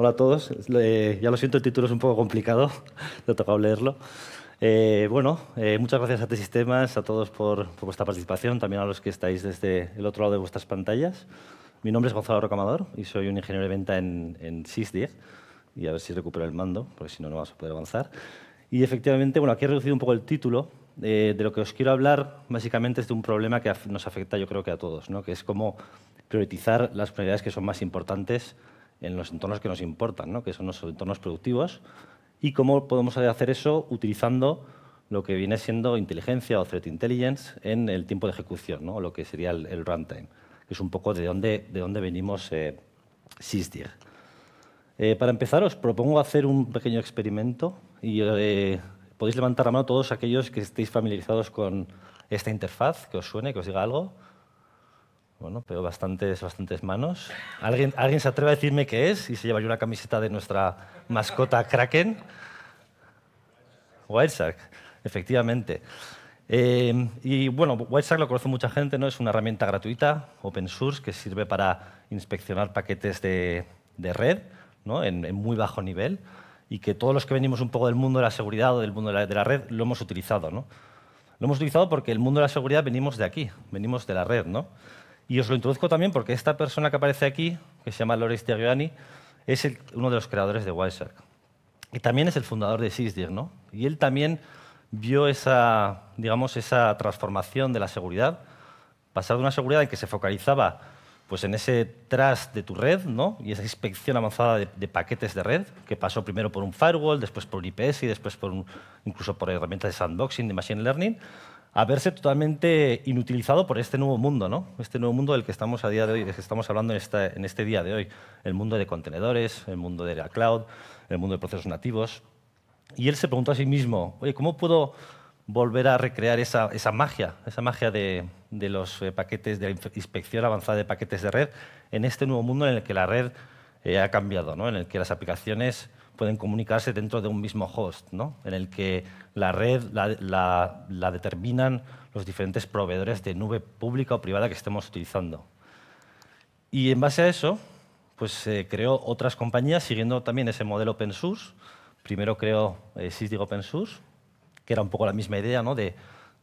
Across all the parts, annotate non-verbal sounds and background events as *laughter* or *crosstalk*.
Hola a todos. ya lo siento, el título es un poco complicado, Le *laughs* ha tocado leerlo. Eh, bueno, eh, muchas gracias a T-Sistemas, a todos por, vuestra participación, también a los que estáis desde el otro lado de vuestras pantallas. Mi nombre es Gonzalo Rocamador y soy un ingeniero de venta en, en Y a ver si recupero el mando, porque si no, no vamos a poder avanzar. Y efectivamente, bueno, aquí he reducido un poco el título. Eh, de lo que os quiero hablar básicamente es de un problema que nos afecta yo creo que a todos, ¿no? que es cómo priorizar las prioridades que son más importantes en los entornos que nos importan, que son los entornos productivos, y cómo podemos hacer eso utilizando lo que viene siendo inteligencia o threat intelligence en el tiempo de ejecución, lo que sería el, runtime, que es un poco de dónde, de dónde venimos eh, SysDig. Eh, para empezar, os propongo hacer un pequeño experimento y eh, podéis levantar la mano todos aquellos que estéis familiarizados con esta interfaz, que os suene, que os diga algo. Bueno, pero bastantes, bastantes manos. ¿Alguien, ¿Alguien se atreve a decirme qué es? Y se lleva yo una camiseta de nuestra mascota Kraken. Wireshark, efectivamente. Eh, y bueno, Wireshark lo conoce mucha gente, ¿no? Es una herramienta gratuita, open source, que sirve para inspeccionar paquetes de, de red, ¿no? En, muy bajo nivel, y que todos los que venimos un poco del mundo de la seguridad o del mundo de la, de la red lo hemos utilizado, ¿no? Lo hemos utilizado porque el mundo de la seguridad venimos de aquí, venimos de la red, ¿no? Y os lo introduzco también porque esta persona que aparece aquí, que se llama Loris Tergiani, es uno de los creadores de Wireshark. Y también es el fundador de SysDir, ¿no? Y él también vio esa, digamos, esa transformación de la seguridad, pasar de una seguridad en que se focalizaba pues, en ese trust de tu red ¿no? y esa inspección avanzada de, paquetes de red, que pasó primero por un firewall, después por un IPS y después por incluso por herramientas de sandboxing, de machine learning, a verse totalmente inutilizado por este nuevo mundo, Este nuevo mundo del que estamos a día de hoy, estamos hablando en, este día de hoy. El mundo de contenedores, el mundo de la cloud, el mundo de procesos nativos. Y él se preguntó a sí mismo, oye, ¿cómo puedo volver a recrear esa, magia, esa magia de, los eh, paquetes, de la inspección avanzada de paquetes de red en este nuevo mundo en el que la red eh, ha cambiado, ¿no? En el que las aplicaciones pueden comunicarse dentro de un mismo host, en el que la red la, determinan los diferentes proveedores de nube pública o privada que estemos utilizando. Y en base a eso, pues se creó otras compañías siguiendo también ese modelo open source. Primero creó eh, Sysdig Open Source, que era un poco la misma idea ¿no? de,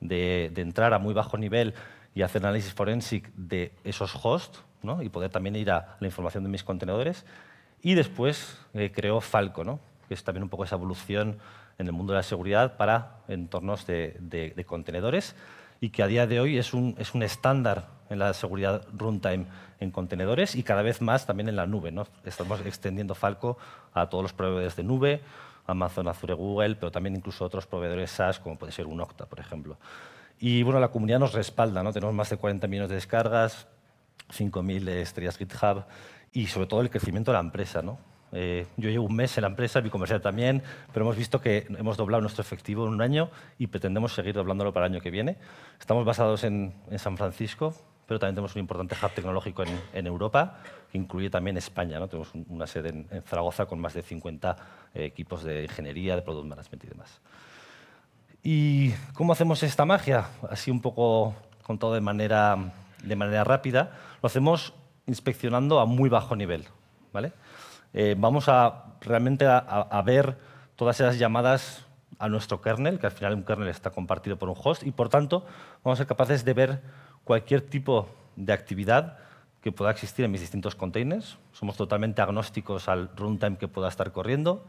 entrar a muy bajo nivel y hacer análisis forensic de esos hosts ¿no? y poder también ir a la información de mis contenedores. Y después eh, creó Falco, que es también un poco esa evolución en el mundo de la seguridad para entornos de, contenedores y que a día de hoy es un, estándar en la seguridad runtime en contenedores y cada vez más también en la nube. Estamos extendiendo Falco a todos los proveedores de nube, Amazon, Azure, Google, pero también incluso otros proveedores SaaS, como puede ser un por ejemplo. Y bueno, la comunidad nos respalda, ¿no? tenemos más de 40 millones de descargas, 5.000 estrellas GitHub y sobre todo el crecimiento de la empresa. ¿no? Eh, yo llevo un mes en la empresa, mi comercial también, pero hemos visto que hemos doblado nuestro efectivo en un año y pretendemos seguir doblándolo para el año que viene. Estamos basados en, San Francisco, pero también tenemos un importante hub tecnológico en, Europa, que incluye también España. ¿no? Tenemos una sede en, Zaragoza con más de 50 eh, equipos de ingeniería, de product management y demás. ¿Y cómo hacemos esta magia? Así un poco contado de manera, de manera rápida. Lo hacemos inspeccionando a muy bajo nivel. ¿vale? Eh, vamos a realmente a, ver todas esas llamadas a nuestro kernel, que al final un kernel está compartido por un host, y por tanto vamos a ser capaces de ver cualquier tipo de actividad que pueda existir en mis distintos containers. Somos totalmente agnósticos al runtime que pueda estar corriendo,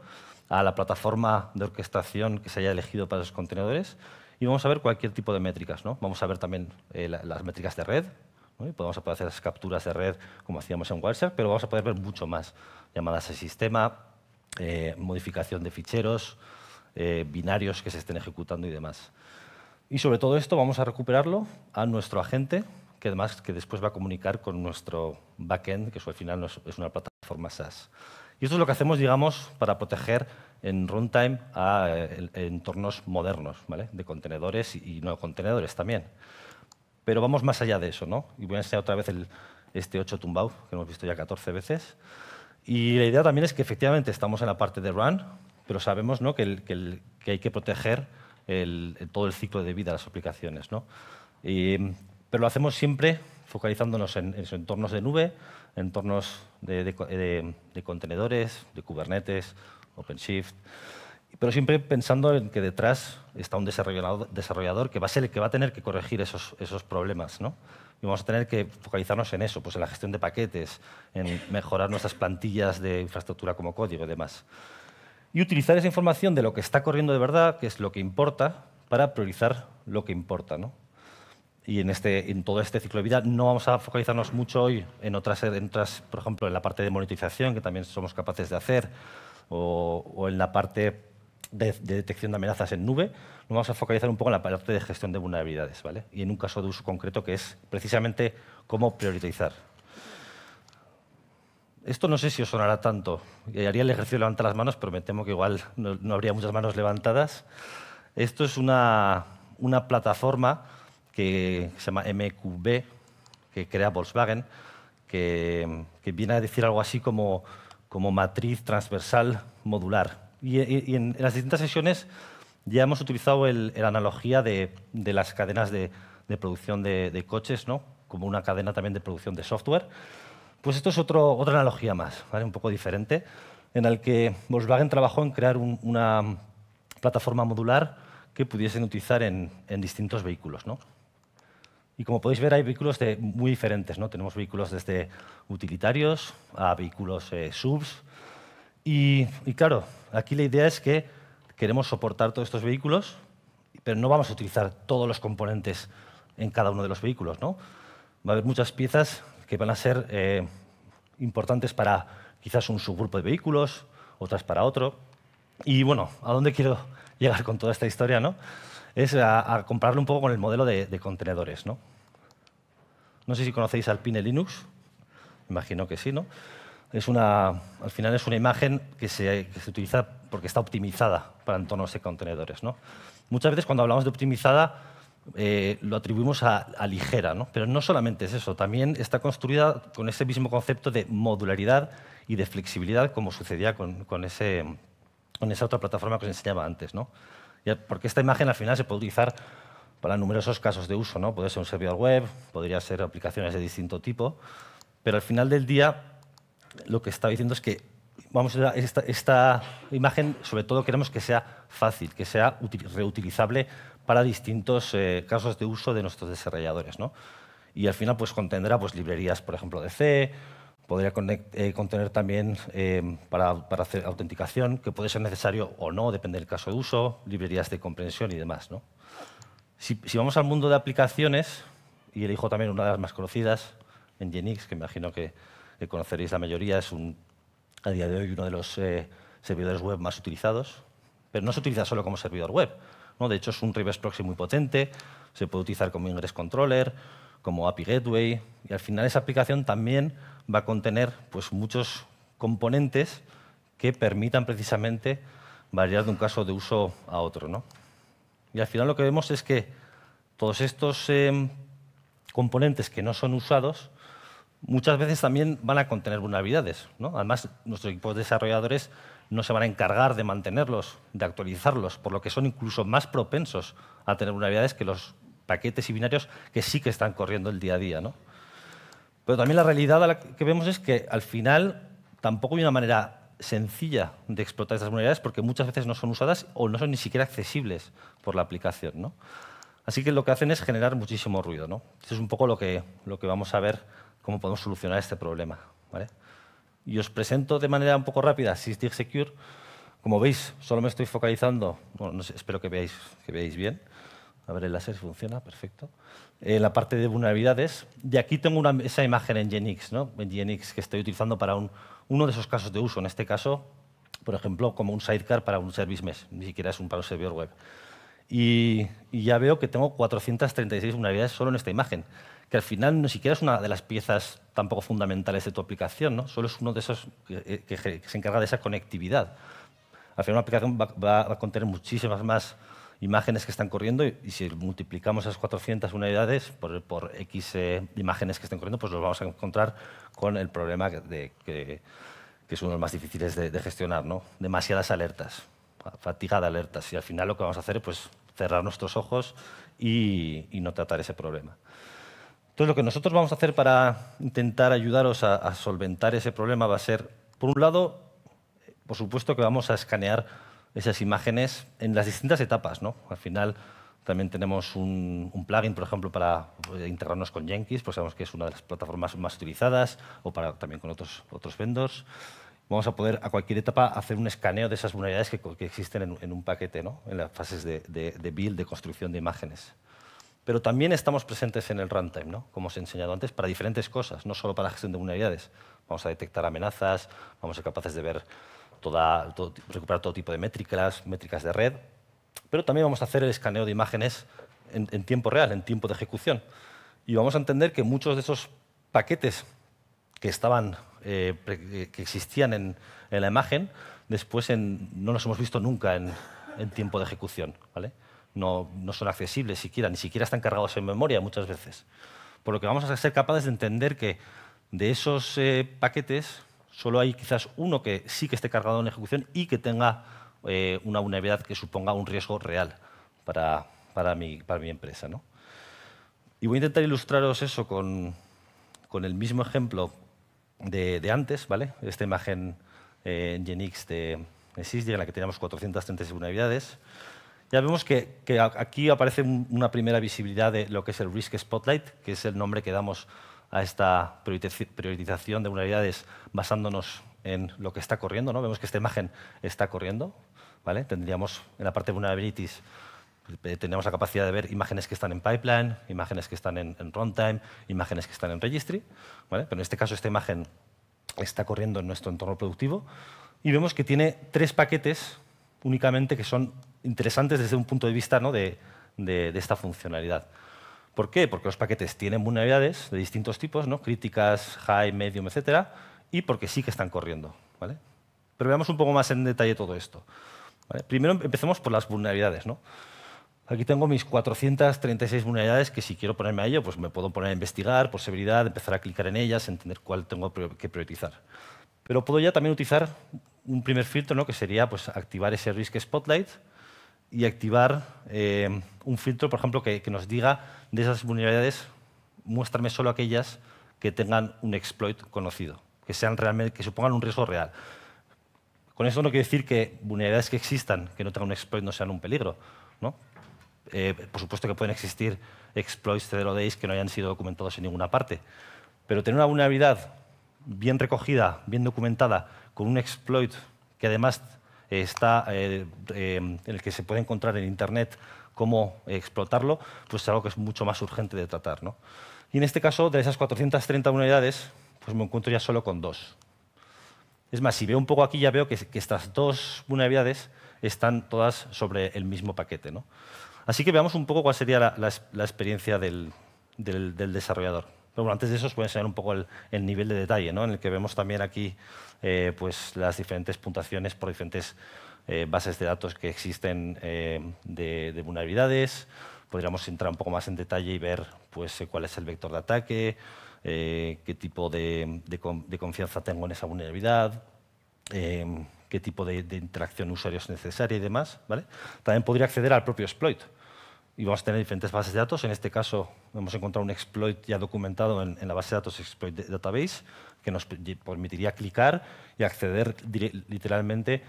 a la plataforma de orquestación que se haya elegido para los contenedores, y vamos a ver cualquier tipo de métricas. ¿no? Vamos a ver también eh, las métricas de red, pues Podemos hacer las capturas de red como hacíamos en Wireshark, pero vamos a poder ver mucho más. Llamadas al sistema, eh, modificación de ficheros, eh, binarios que se estén ejecutando y demás. Y sobre todo esto vamos a recuperarlo a nuestro agente, que además que después va a comunicar con nuestro backend, que al final es una plataforma SaaS. Y esto es lo que hacemos, digamos, para proteger en runtime a eh, entornos modernos, de contenedores y no contenedores también. Pero vamos más allá de eso, ¿no? Y voy a enseñar otra vez el, este 8 tumbado, que hemos visto ya 14 veces. Y la idea también es que efectivamente estamos en la parte de run, pero sabemos ¿no? que, el, hay que proteger todo el ciclo de vida de las aplicaciones. ¿no? pero lo hacemos siempre focalizándonos en, entornos de nube, entornos de, de contenedores, de Kubernetes, OpenShift pero siempre pensando en que detrás está un desarrollador, desarrollador que va a ser el que va a tener que corregir esos, esos problemas. Y vamos a tener que focalizarnos en eso, pues en la gestión de paquetes, en mejorar nuestras plantillas de infraestructura como código y demás. Y utilizar esa información de lo que está corriendo de verdad, que es lo que importa, para priorizar lo que importa. Y en, este, en todo este ciclo de vida no vamos a focalizarnos mucho hoy en otras, por ejemplo, en la parte de monetización, que también somos capaces de hacer, o, o en la parte de, detección de amenazas en nube, nos vamos a focalizar un poco en la parte de gestión de vulnerabilidades, ¿vale? Y en un caso de uso concreto que es precisamente cómo priorizar. Esto no sé si os sonará tanto. Eh, haría el ejercicio de levantar las manos, pero me temo que igual no, habría muchas manos levantadas. Esto es una, plataforma que se llama MQB, que crea Volkswagen, que, viene a decir algo así como, como matriz transversal modular. Y, en, las distintas sesiones ya hemos utilizado la analogía de, las cadenas de, producción de, coches, como una cadena también de producción de software. Pues esto es otra analogía más, un poco diferente, en el que Volkswagen trabajó en crear una plataforma modular que pudiesen utilizar en, distintos vehículos. Y como podéis ver, hay vehículos de muy diferentes. Tenemos vehículos desde utilitarios a vehículos eh, subs, y, claro, aquí la idea es que queremos soportar todos estos vehículos, pero no vamos a utilizar todos los componentes en cada uno de los vehículos. ¿no? Va a haber muchas piezas que van a ser eh, importantes para quizás un subgrupo de vehículos, otras para otro. Y bueno, ¿a dónde quiero llegar con toda esta historia? ¿no? Es a, compararlo un poco con el modelo de, de, contenedores. ¿no? no sé si conocéis Alpine Linux, imagino que sí, ¿no? es una, al final es una imagen que se, se utiliza porque está optimizada para entornos de contenedores. ¿no? Muchas veces cuando hablamos de optimizada eh, lo atribuimos a, ligera, ¿no? pero no solamente es eso, también está construida con ese mismo concepto de modularidad y de flexibilidad como sucedía con, con, ese, con esa otra plataforma que os enseñaba antes. ¿no? Porque esta imagen al final se puede utilizar para numerosos casos de uso, ¿no? puede ser un servidor web, podría ser aplicaciones de distinto tipo, pero al final del día lo que estaba diciendo es que vamos a esta, imagen, sobre todo queremos que sea fácil, que sea reutilizable para distintos eh, casos de uso de nuestros desarrolladores. ¿no? Y al final pues, contendrá pues, librerías, por ejemplo, de C, podría eh, contener también eh, para, hacer autenticación, que puede ser necesario o no, depende del caso de uso, librerías de comprensión y demás. ¿no? Si, vamos al mundo de aplicaciones, y elijo también una de las más conocidas, en Nginx, que imagino que que conoceréis la mayoría, es a día de hoy uno de los eh, servidores web más utilizados. Pero no se utiliza solo como servidor web. ¿no? De hecho, es un reverse proxy muy potente, se puede utilizar como ingress controller, como API Gateway, y al final esa aplicación también va a contener pues, muchos componentes que permitan precisamente variar de un caso de uso a otro. Y al final lo que vemos es que todos estos em, componentes que no son usados muchas veces también van a contener vulnerabilidades. Además, nuestros equipos de desarrolladores no se van a encargar de mantenerlos, de actualizarlos, por lo que son incluso más propensos a tener vulnerabilidades que los paquetes y binarios que sí que están corriendo el día a día. ¿no? Pero también la realidad que vemos es que al final tampoco hay una manera sencilla de explotar estas vulnerabilidades porque muchas veces no son usadas o no son ni siquiera accesibles por la aplicación. ¿no? Así que lo que hacen es generar muchísimo ruido. Eso es un poco lo que, lo que vamos a ver cómo podemos solucionar este problema. ¿vale? Y os presento de manera un poco rápida SysDig Secure. Como veis, solo me estoy focalizando, bueno, espero que veáis, que veáis bien. A ver el láser funciona, perfecto. Eh, la parte de vulnerabilidades. Y aquí tengo esa imagen en Genix, ¿no? en Genix que estoy utilizando para un, uno de esos casos de uso. En este caso, por ejemplo, como un sidecar para un service mesh, ni siquiera es un para un servidor web. Y, y ya veo que tengo 436 vulnerabilidades solo en esta imagen que al final ni siquiera es una de las piezas tampoco fundamentales de tu aplicación, ¿no? solo es uno de esos que, eh, se encarga de esa conectividad. Al final una aplicación va, a contener muchísimas más imágenes que están corriendo y, si multiplicamos esas 400 unidades por, X eh, imágenes que están corriendo, pues nos vamos a encontrar con el problema de que, es uno de los más difíciles de, gestionar, ¿no? Demasiadas alertas, fatiga de alertas. Y al final lo que vamos a hacer es pues, cerrar nuestros ojos y no tratar ese problema. Entonces, lo que nosotros vamos a hacer para intentar ayudaros a, solventar ese problema va a ser, por un lado, por supuesto que vamos a escanear esas imágenes en las distintas etapas. ¿no? Al final, también tenemos un, plugin, por ejemplo, para eh, integrarnos con Jenkins, porque sabemos que es una de las plataformas más utilizadas, o para, también con otros, otros vendors. Vamos a poder, a cualquier etapa, hacer un escaneo de esas vulnerabilidades que, existen en, un paquete, ¿no? en las fases de build, de construcción de imágenes pero también estamos presentes en el runtime, ¿no? como os he enseñado antes, para diferentes cosas, no solo para la gestión de vulnerabilidades. Vamos a detectar amenazas, vamos a ser capaces de ver recuperar todo tipo de métricas, métricas de red, pero también vamos a hacer el escaneo de imágenes en, tiempo real, en tiempo de ejecución. Y vamos a entender que muchos de esos paquetes que, estaban, eh, eh, que existían en, la imagen, después no los hemos visto nunca en, en tiempo de ejecución. ¿vale? no, son accesibles siquiera, ni siquiera están cargados en memoria muchas veces. Por lo que vamos a ser capaces de entender que de esos eh, paquetes solo hay quizás uno que sí que esté cargado en ejecución y que tenga eh, una vulnerabilidad que suponga un riesgo real para, para, mi, para mi empresa. Y voy a intentar ilustraros eso con, el mismo ejemplo de, antes, ¿vale? Esta imagen eh, en Genix de, de SysDig en la que teníamos 430 vulnerabilidades ya vemos que, aquí aparece una primera visibilidad de lo que es el Risk Spotlight, que es el nombre que damos a esta priorización de vulnerabilidades basándonos en lo que está corriendo. ¿no? Vemos que esta imagen está corriendo. ¿vale? Tendríamos en la parte de vulnerabilities eh, tendríamos la capacidad de ver imágenes que están en pipeline, imágenes que están en, runtime, imágenes que están en registry. ¿vale? Pero en este caso esta imagen está corriendo en nuestro entorno productivo y vemos que tiene tres paquetes únicamente que son interesantes desde un punto de vista de, esta funcionalidad. ¿Por qué? Porque los paquetes tienen vulnerabilidades de distintos tipos, ¿no? críticas, high, medium, etc. Y porque sí que están corriendo. ¿vale? Pero veamos un poco más en detalle todo esto. Primero empecemos por las vulnerabilidades. Aquí tengo mis 436 vulnerabilidades que si quiero ponerme a ello, pues me puedo poner a investigar por severidad, empezar a clicar en ellas, entender cuál tengo que priorizar. Pero puedo ya también utilizar un primer filtro, ¿no? que sería pues, activar ese Risk Spotlight, y activar eh, un filtro, por ejemplo, que, nos diga de esas vulnerabilidades, muéstrame solo aquellas que tengan un exploit conocido, que, sean realmente, que supongan un riesgo real. Con eso no quiero decir que vulnerabilidades que existan, que no tengan un exploit, no sean un peligro. ¿no? Eh, por supuesto que pueden existir exploits de days que no hayan sido documentados en ninguna parte. Pero tener una vulnerabilidad bien recogida, bien documentada, con un exploit que además está, eh, em, en el que se puede encontrar en Internet cómo explotarlo, pues es algo que es mucho más urgente de tratar. ¿no? Y en este caso, de esas 430 unidades, pues me encuentro ya solo con dos. Es más, si veo un poco aquí, ya veo que, estas dos unidades están todas sobre el mismo paquete. Así que veamos un poco cuál sería la, experiencia del desarrollador antes de eso os voy a enseñar un poco el, nivel de detalle, en el que vemos también aquí eh, pues, las diferentes puntuaciones por diferentes eh, bases de datos que existen eh, de, vulnerabilidades. Podríamos entrar un poco más en detalle y ver pues, cuál es el vector de ataque, qué tipo de, confianza tengo en esa vulnerabilidad, qué tipo de, interacción usuario es necesaria y demás. ¿vale? También podría acceder al propio exploit y vamos a tener diferentes bases de datos. En este caso, hemos encontrado un exploit ya documentado en, la base de datos Exploit Database, que nos permitiría clicar y acceder literalmente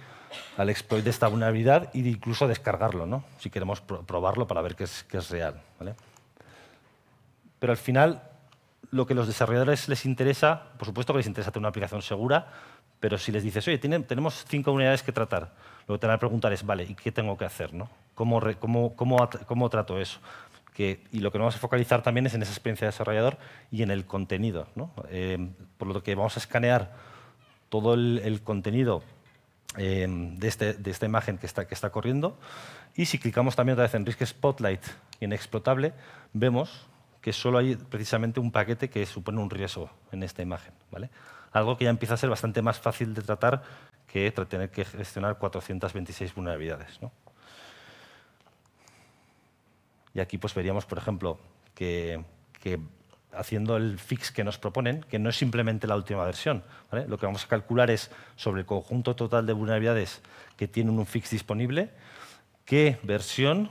al exploit de esta vulnerabilidad e incluso descargarlo, ¿no? si queremos probarlo para ver que es, real. ¿vale? Pero al final, lo que a los desarrolladores les interesa, por supuesto que les interesa tener una aplicación segura, pero si les dices, oye, tenemos cinco unidades que tratar, lo que te van a preguntar es, vale, ¿y qué tengo que hacer? ¿no? cómo, trato eso. Que, y lo que nos vamos a focalizar también es en esa experiencia de desarrollador y en el contenido. Em, por lo que vamos a escanear todo el, contenido em, este, de, esta imagen que está, que está corriendo. Y si clicamos también otra vez en Risk Spotlight y en Explotable, vemos que solo hay precisamente un paquete que supone un riesgo en esta imagen. ¿vale? Algo que ya empieza a ser bastante más fácil de tratar que tener que gestionar 426 vulnerabilidades. ¿no? Y aquí pues veríamos, por ejemplo, que, haciendo el fix que nos proponen, que no es simplemente la última versión. Lo que vamos a calcular es sobre el conjunto total de vulnerabilidades que tienen un fix disponible, qué versión,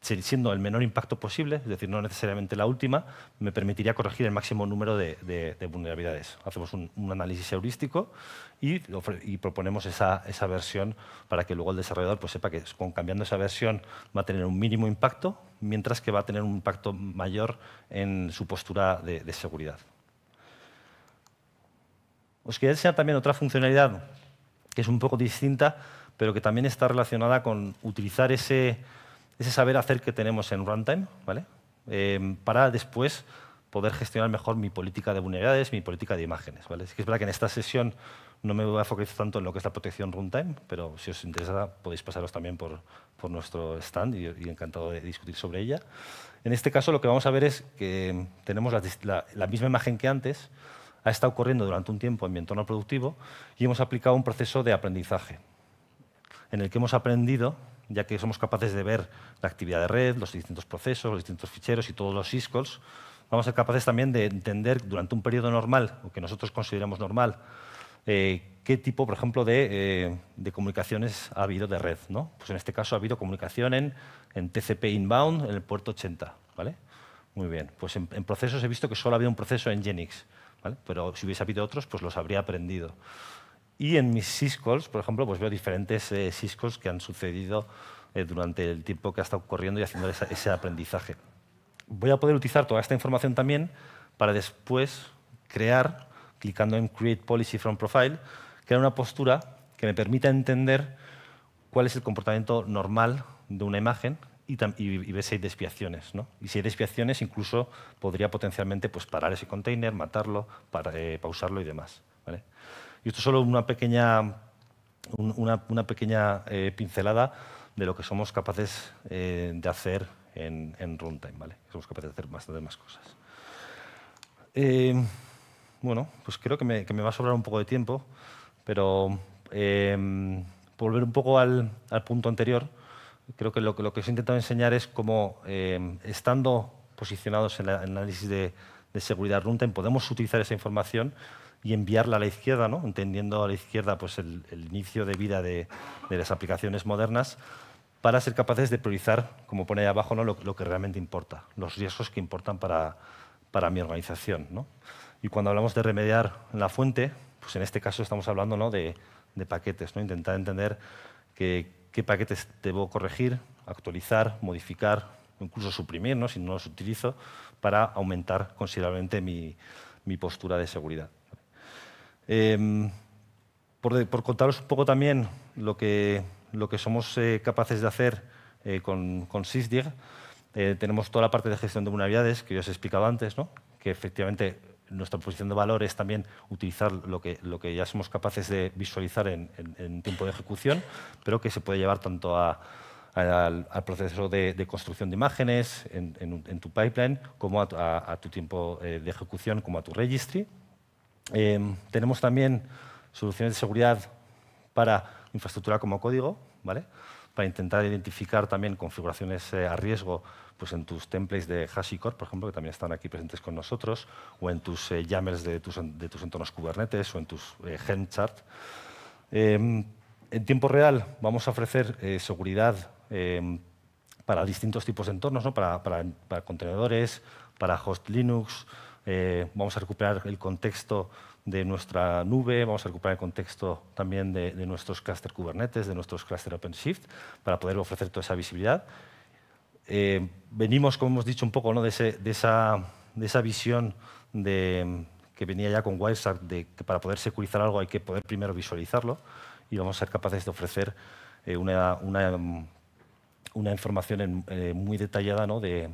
siendo el menor impacto posible, es decir, no necesariamente la última, me permitiría corregir el máximo número de, vulnerabilidades. Hacemos un, análisis heurístico y, y proponemos esa, esa, versión para que luego el desarrollador pues, sepa que con, cambiando esa versión va a tener un mínimo impacto mientras que va a tener un impacto mayor en su postura de, seguridad. Os quería enseñar también otra funcionalidad que es un poco distinta, pero que también está relacionada con utilizar ese, saber hacer que tenemos en runtime, ¿vale? Eh, para después poder gestionar mejor mi política de vulnerabilidades, mi política de imágenes. ¿vale? Es que es verdad que en esta sesión no me voy a focalizar tanto en lo que es la protección runtime, pero si os interesa podéis pasaros también por, por nuestro stand y, encantado de discutir sobre ella. En este caso lo que vamos a ver es que tenemos la, la misma imagen que antes, ha estado ocurriendo durante un tiempo en mi entorno productivo y hemos aplicado un proceso de aprendizaje en el que hemos aprendido ya que somos capaces de ver la actividad de red, los distintos procesos, los distintos ficheros y todos los syscalls, vamos a ser capaces también de entender durante un periodo normal, o que nosotros consideremos normal, eh, qué tipo, por ejemplo, eh, de, comunicaciones ha habido de red. Pues en este caso ha habido comunicación en, TCP inbound en el puerto 80. ¿vale? Muy bien, pues en, procesos he visto que solo ha habido un proceso en Genix, ¿vale? pero si hubiese habido otros, pues los habría aprendido. Y en mis syscalls, por ejemplo, pues veo diferentes eh, syscalls que han sucedido durante el tiempo que ha estado corriendo y haciendo ese aprendizaje voy a poder utilizar toda esta información también para después crear, clicando en Create Policy from Profile, crear una postura que me permita entender cuál es el comportamiento normal de una imagen y, ver si hay desviaciones. Y si hay desviaciones, incluso podría potencialmente pues, parar ese container, matarlo, eh, pausarlo y demás. Y esto es solo una pequeña, una, pequeña eh, pincelada de lo que somos capaces eh, de hacer en, runtime, ¿vale? Somos capaces de hacer bastantes más cosas. Em, bueno, pues creo que me, va a sobrar un poco de tiempo, pero em, volver un poco al, punto anterior, creo que lo, que os he intentado enseñar es cómo, em, estando posicionados en el análisis de, seguridad runtime, podemos utilizar esa información y enviarla a la izquierda, ¿no? entendiendo a la izquierda pues, el, inicio de vida de, de, las aplicaciones modernas para ser capaces de priorizar, como pone ahí abajo, ¿no? lo, que realmente importa, los riesgos que importan para, para mi organización. ¿no? Y cuando hablamos de remediar la fuente, pues en este caso estamos hablando ¿no? de, de, paquetes, ¿no? intentar entender que, qué paquetes debo corregir, actualizar, modificar, incluso suprimir ¿no? si no los utilizo, para aumentar considerablemente mi, mi postura de seguridad. Em, por, por, contaros un poco también lo que, lo que somos eh, capaces de hacer eh, con, con SysDig, eh, tenemos toda la parte de gestión de vulnerabilidades que yo os he explicado antes, ¿no? que efectivamente nuestra posición de valor es también utilizar lo que, lo que ya somos capaces de visualizar en, tiempo de ejecución, pero que se puede llevar tanto a, al, proceso de, construcción de imágenes en, tu pipeline, como a, a, tu tiempo de ejecución, como a tu registry. Em, tenemos también soluciones de seguridad para infraestructura como código, ¿vale? para intentar identificar también configuraciones eh, a riesgo pues en tus templates de HashiCorp, por ejemplo, que también están aquí presentes con nosotros, o en tus eh, YAMLs de tus, entornos Kubernetes o en tus eh, em, en tiempo real vamos a ofrecer eh, seguridad em, para distintos tipos de entornos, ¿no? para contenedores, para host Linux, eh, vamos a recuperar el contexto de nuestra nube, vamos a recuperar el contexto también de, nuestros cluster Kubernetes, de nuestros cluster OpenShift, para poder ofrecer toda esa visibilidad. Eh, venimos, como hemos dicho, un poco ¿no? de, de, esa, de, esa, visión de, que venía ya con Wireshark, de que para poder securizar algo hay que poder primero visualizarlo y vamos a ser capaces de ofrecer eh, una, una, información muy detallada ¿no? de,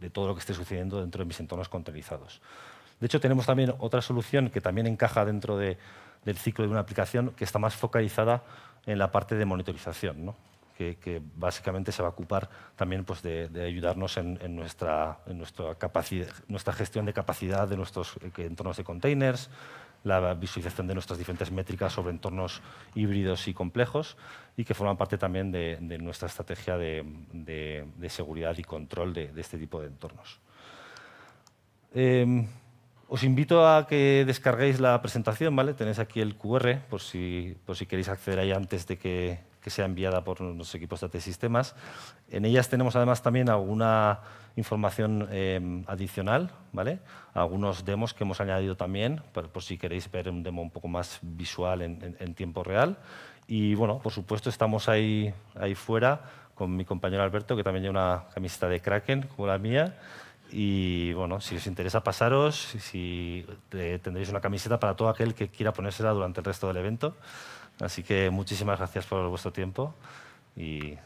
de todo lo que esté sucediendo dentro de mis entornos containerizados. De hecho, tenemos también otra solución que también encaja dentro del ciclo de una aplicación que está más focalizada en la parte de monitorización, que, básicamente se va a ocupar también pues, de, ayudarnos en, nuestra, en nuestra, nuestra gestión de capacidad de nuestros eh, entornos de containers, la visualización de nuestras diferentes métricas sobre entornos híbridos y complejos y que forman parte también de, nuestra estrategia de, seguridad y control de, este tipo de entornos. Eh, os invito a que descarguéis la presentación, ¿vale? Tenéis aquí el QR por si, si queréis acceder ahí antes de que, sea enviada por los equipos de AT Sistemas. En ellas tenemos además también alguna información em, adicional, ¿vale? Algunos demos que hemos añadido también, por, si queréis ver un demo un poco más visual en, tiempo real. Y bueno, por supuesto, estamos ahí, ahí fuera con mi compañero Alberto, que también lleva una camiseta de Kraken, como la mía. Y bueno, si os interesa pasaros, si tendréis una camiseta para todo aquel que quiera ponérsela durante el resto del evento. Así que muchísimas gracias por vuestro tiempo y